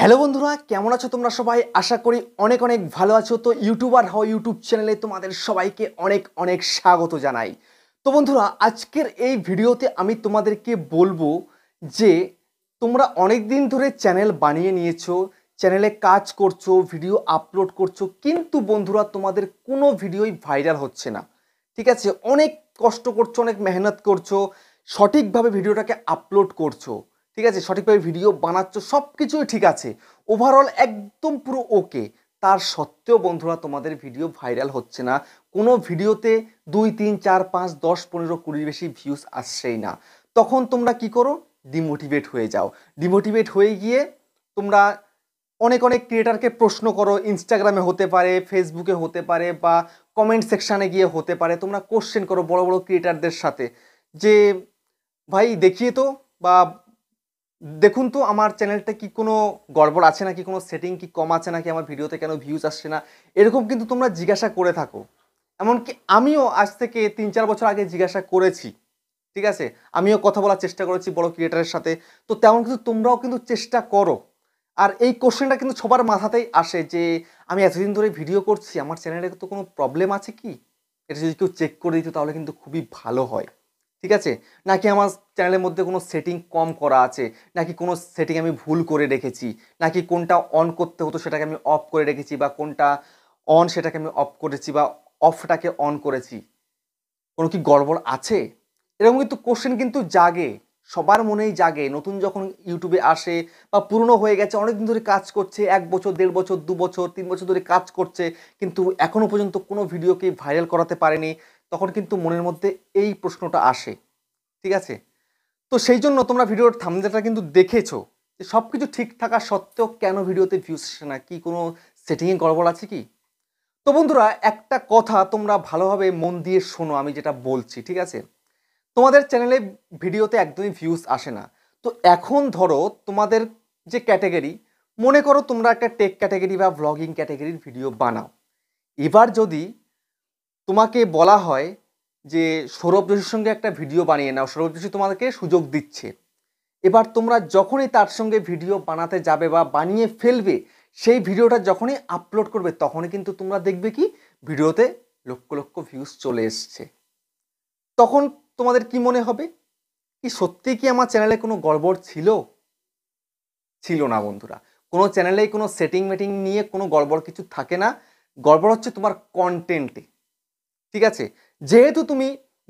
hello বন্ধুরা কেমন আছো তোমরা সবাই আশা করি অনেক অনেক ভালো আছো তো ইউটিউবার হও ইউটিউব চ্যানেলে তোমাদের সবাইকে অনেক অনেক স্বাগত জানাই তো বন্ধুরা আজকের এই ভিডিওতে আমি তোমাদেরকে বলবো যে তোমরা অনেক দিন ধরে চ্যানেল বানিয়ে নিয়েছো চ্যানেলে কাজ করছো ভিডিও আপলোড করছো কিন্তু বন্ধুরা তোমাদের কোনো ভিডিওই ভাইরাল হচ্ছে না ঠিক আছে অনেক কষ্ট করছো অনেক মেহনত করছো সঠিকভাবে ভিডিওটাকে আপলোড করছো ঠিক আছে সঠিকভাবে ভিডিও বানাচ্ছ সব কিছুই ঠিক আছে ওভারঅল একদম পুরো ওকে তার সত্ত্বেও বন্ধুরা তোমাদের ভিডিও ভাইরাল হচ্ছে না কোনো ভিডিওতে দুই তিন চার পাঁচ দশ পনেরো কুড়ির বেশি ভিউজ আসছেই না তখন তোমরা কি করো ডিমোটিভেট হয়ে যাও ডিমোটিভেট হয়ে গিয়ে তোমরা অনেক অনেক ক্রিয়েটারকে প্রশ্ন করো ইনস্টাগ্রামে হতে পারে ফেসবুকে হতে পারে বা কমেন্ট সেকশানে গিয়ে হতে পারে তোমরা কোশ্চেন করো বড় বড় ক্রিয়েটারদের সাথে যে ভাই দেখিয়ে তো বা দেখুন তো আমার চ্যানেলটা কি কোনো গড়বড় আছে নাকি কোনো সেটিং কি কম আছে নাকি আমার ভিডিওতে কেন ভিউজ আসছে না এরকম কিন্তু তোমরা জিজ্ঞাসা করে থাকো এমনকি আমিও আজ থেকে তিন চার বছর আগে জিজ্ঞাসা করেছি ঠিক আছে আমিও কথা বলার চেষ্টা করেছি বড় ক্রিয়েটারের সাথে তো তেমন কিন্তু তোমরাও কিন্তু চেষ্টা করো আর এই কোশ্চেনটা কিন্তু সবার মাথাতেই আসে যে আমি এতদিন ধরে ভিডিও করছি আমার চ্যানেলে তো কোনো প্রবলেম আছে কি এটা যদি কেউ চেক করে দিত তাহলে কিন্তু খুবই ভালো হয় ঠিক আছে নাকি আমার চ্যানেলের মধ্যে কোনো সেটিং কম করা আছে নাকি কোনো সেটিং আমি ভুল করে রেখেছি নাকি কোনটা অন করতে হতো সেটাকে আমি অফ করে রেখেছি বা কোনটা অন সেটাকে আমি অফ করেছি বা অফটাকে অন করেছি কোনো কি গড়বড় আছে এরকম কিন্তু কোশ্চেন কিন্তু জাগে সবার মনেই জাগে নতুন যখন ইউটিউবে আসে বা পুরনো হয়ে গেছে অনেক দিন ধরে কাজ করছে এক বছর দেড় বছর দু বছর তিন বছর ধরে কাজ করছে কিন্তু এখনও পর্যন্ত কোনো ভিডিওকে ভাইরাল করাতে পারেনি তখন কিন্তু মনের মধ্যে এই প্রশ্নটা আসে ঠিক আছে তো সেই জন্য তোমরা ভিডিওর থামজাটা কিন্তু দেখেছো যে সব কিছু ঠিক থাকা সত্ত্বেও কেন ভিডিওতে ভিউজ আসে না কি কোনো সেটিংয়ে গড়বড় আছে কি তো বন্ধুরা একটা কথা তোমরা ভালোভাবে মন দিয়ে শোনো আমি যেটা বলছি ঠিক আছে তোমাদের চ্যানেলে ভিডিওতে একদমই ভিউজ আসে না তো এখন ধরো তোমাদের যে ক্যাটাগরি মনে করো তোমরা একটা টেক ক্যাটাগরি বা ব্লগিং ক্যাটাগরির ভিডিও বানাও এবার যদি তোমাকে বলা হয় যে সৌরভ যোশীর সঙ্গে একটা ভিডিও বানিয়ে নাও সৌরভ যোশী তোমাদেরকে সুযোগ দিচ্ছে এবার তোমরা যখনই তার সঙ্গে ভিডিও বানাতে যাবে বা বানিয়ে ফেলবে সেই ভিডিওটা যখনই আপলোড করবে তখনই কিন্তু তোমরা দেখবে কি ভিডিওতে লক্ষ লক্ষ ভিউজ চলে এসছে তখন তোমাদের কি মনে হবে কি সত্যি কি আমার চ্যানেলে কোনো গড়বড় ছিল ছিল না বন্ধুরা কোনো চ্যানেলেই কোনো সেটিং মেটিং নিয়ে কোনো গড়বড় কিছু থাকে না গড়বড় হচ্ছে তোমার কন্টেন্টে ঠিক আছে যেহেতু তুমি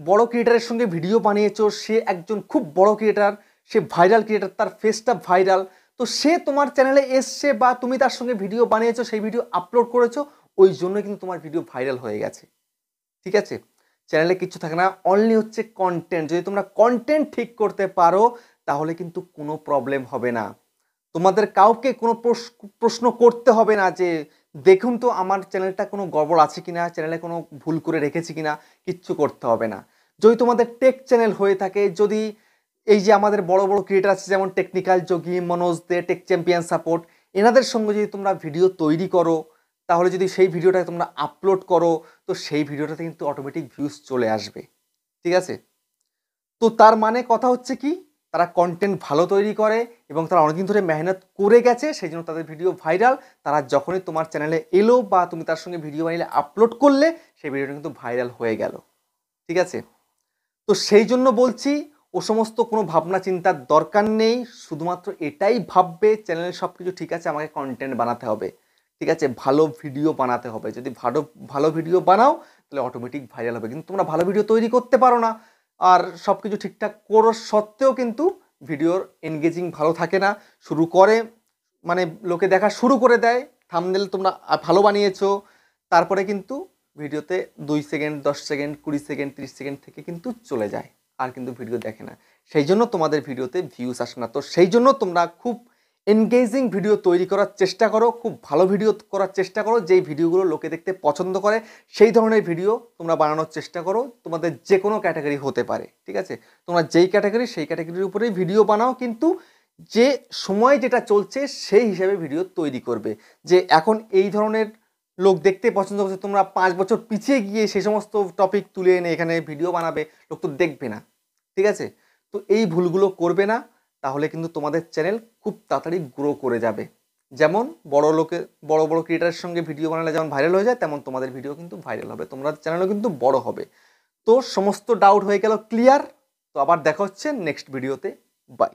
বড় ক্রিয়েটারের সঙ্গে ভিডিও বানিয়েছো সে একজন খুব বড় ক্রিয়েটার সে ভাইরাল ক্রিয়েটার তার ফেসটা ভাইরাল তো সে তোমার চ্যানেলে এসছে বা তুমি তার সঙ্গে ভিডিও বানিয়েছো সেই ভিডিও আপলোড করেছো ওই জন্য কিন্তু তোমার ভিডিও ভাইরাল হয়ে গেছে ঠিক আছে চ্যানেলে কিছু থাকে না অনলি হচ্ছে কন্টেন্ট যদি তোমরা কন্টেন্ট ঠিক করতে পারো তাহলে কিন্তু কোনো প্রবলেম হবে না তোমাদের কাউকে কোনো প্রশ্ন করতে হবে না যে দেখুন তো আমার চ্যানেলটা কোনো গড়বড় আছে কিনা চ্যানেলে কোনো ভুল করে রেখেছি কিনা কিচ্ছু করতে হবে না যদি তোমাদের টেক চ্যানেল হয়ে থাকে যদি এই যে আমাদের বড় বড় ক্রিয়েটার আছে যেমন technical Yogi Manoj Dey tech champion support এনাদের সঙ্গে যদি তোমরা ভিডিও তৈরি করো তাহলে যদি সেই ভিডিওটা তোমরা আপলোড করো তো সেই ভিডিওটাতে কিন্তু অটোমেটিক ভিউজ চলে আসবে ঠিক আছে তো তার মানে কথা হচ্ছে কি তারা কন্টেন্ট ভালো তৈরি করে এবং তারা অনেকদিন ধরে মেহনত করে গেছে সেই জন্য তাদের ভিডিও ভাইরাল তারা যখনই তোমার চ্যানেলে এলো বা তুমি তার সঙ্গে ভিডিও বানিয়ে আপলোড করলে সেই ভিডিওটা কিন্তু ভাইরাল হয়ে গেল ঠিক আছে তো সেই জন্য বলছি ও সমস্ত কোনো ভাবনা চিন্তার দরকার নেই শুধুমাত্র এটাই ভাববে চ্যানেলে সব কিছু ঠিক আছে আমাকে কন্টেন্ট বানাতে হবে ঠিক আছে ভালো ভিডিও বানাতে হবে যদি ভালো ভালো ভিডিও বানাও তাহলে অটোমেটিক ভাইরাল হবে কিন্তু তোমরা ভালো ভিডিও তৈরি করতে পারো না আর সব কিছু ঠিকঠাক করার সত্ত্বেও কিন্তু ভিডিওর এনগেজিং ভালো থাকে না শুরু করে মানে লোকে দেখা শুরু করে দেয় থামদেল তোমরা ভালো বানিয়েছো তারপরে কিন্তু ভিডিওতে দুই সেকেন্ড দশ সেকেন্ড কুড়ি সেকেন্ড ত্রিশ সেকেন্ড থেকে কিন্তু চলে যায় আর কিন্তু ভিডিও দেখে না সেই জন্য তোমাদের ভিডিওতে ভিউস আসে না তো সেই জন্য তোমরা খুব এনগেজিং ভিডিও তৈরি করার চেষ্টা করো খুব ভালো ভিডিও করার চেষ্টা করো যেই ভিডিওগুলো লোকে দেখতে পছন্দ করে সেই ধরনের ভিডিও তোমরা বানানোর চেষ্টা করো তোমাদের যে কোনো ক্যাটাগরি হতে পারে ঠিক আছে তোমরা যেই ক্যাটাগরি সেই ক্যাটাগরির উপরেই ভিডিও বানাও কিন্তু যে সময় যেটা চলছে সেই হিসাবে ভিডিও তৈরি করবে যে এখন এই ধরনের লোক দেখতে পছন্দ করছে তোমরা পাঁচ বছর পিছিয়ে গিয়ে সেই সমস্ত টপিক তুলে এনে এখানে ভিডিও বানাবে লোক তো দেখবে না ঠিক আছে তো এই ভুলগুলো করবে না তাহলে কিন্তু তোমাদের চ্যানেল খুব তাড়াতাড়ি গ্রো করে যাবে যেমন বড় লোকে বড় বড় ক্রিয়েটারের সঙ্গে ভিডিও বানালে যেমন ভাইরাল হয়ে যায় তেমন তোমাদের ভিডিও কিন্তু ভাইরাল হবে তোমরা চ্যানেলও কিন্তু বড় হবে তো সমস্ত ডাউট হয়ে গেল ক্লিয়ার তো আবার দেখা হচ্ছে নেক্সট ভিডিওতে বাই